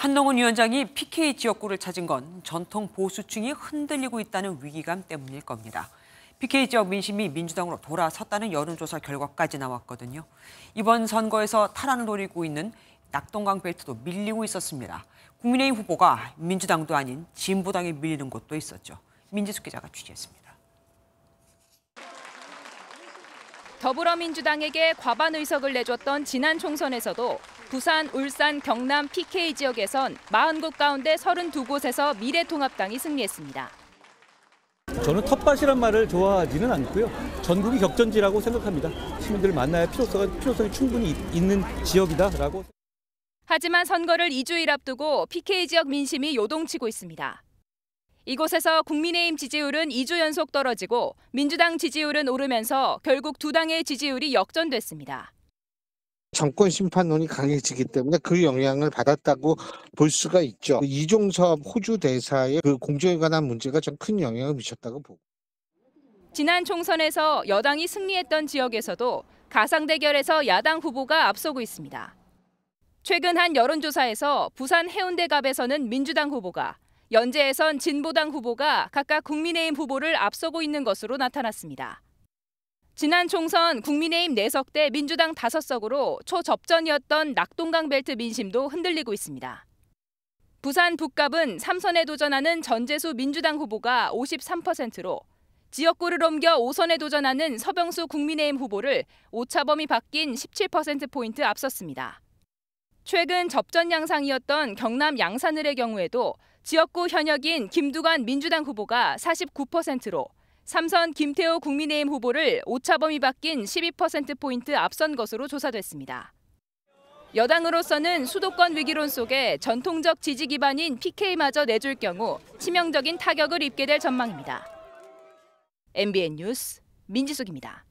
한동훈 위원장이 PK 지역구를 찾은 건 전통 보수층이 흔들리고 있다는 위기감 때문일 겁니다. PK 지역 민심이 민주당으로 돌아섰다는 여론조사 결과까지 나왔거든요. 이번 선거에서 탈환을 노리고 있는 낙동강 벨트도 밀리고 있었습니다. 국민의힘 후보가 민주당도 아닌 진보당에 밀리는 곳도 있었죠. 민지숙 기자가 취재했습니다. 더불어민주당에게 과반 의석을 내줬던 지난 총선에서도 부산, 울산, 경남, PK 지역에선 40곳 가운데 32곳에서 미래통합당이 승리했습니다. 저는 텃밭이란 말을 좋아하지는 않고요. 전국이 격전지라고 생각합니다. 시민들을 만나야 필요성, 필요성이 충분히 있는 지역이다라고. 하지만 선거를 2주일 앞두고 PK 지역 민심이 요동치고 있습니다. 이곳에서 국민의힘 지지율은 2주 연속 떨어지고 민주당 지지율은 오르면서 결국 두 당의 지지율이 역전됐습니다. 정권 심판론이 강해지기 때문에 그 영향을 받았다고 볼 수가 있죠. 이종섭 호주 대사의 그 공정에 관한 문제가 좀 큰 영향을 미쳤다고 보고. 지난 총선에서 여당이 승리했던 지역에서도 가상 대결에서 야당 후보가 앞서고 있습니다. 최근 한 여론조사에서 부산 해운대갑에서는 민주당 후보가 연재에선 진보당 후보가 각각 국민의힘 후보를 앞서고 있는 것으로 나타났습니다. 지난 총선 국민의힘 4석 대 민주당 5석으로 초접전이었던 낙동강 벨트 민심도 흔들리고 있습니다. 부산 북갑은 3선에 도전하는 전재수 민주당 후보가 53%로 지역구를 옮겨 5선에 도전하는 서병수 국민의힘 후보를 오차범위 바뀐 17%포인트 앞섰습니다. 최근 접전 양상이었던 경남 양산을의 경우에도 지역구 현역인 김두관 민주당 후보가 49%로 삼선 김태호 국민의힘 후보를 오차범위 바뀐 12%포인트 앞선 것으로 조사됐습니다. 여당으로서는 수도권 위기론 속에 전통적 지지 기반인 PK마저 내줄 경우 치명적인 타격을 입게 될 전망입니다. MBN 뉴스 민지숙입니다.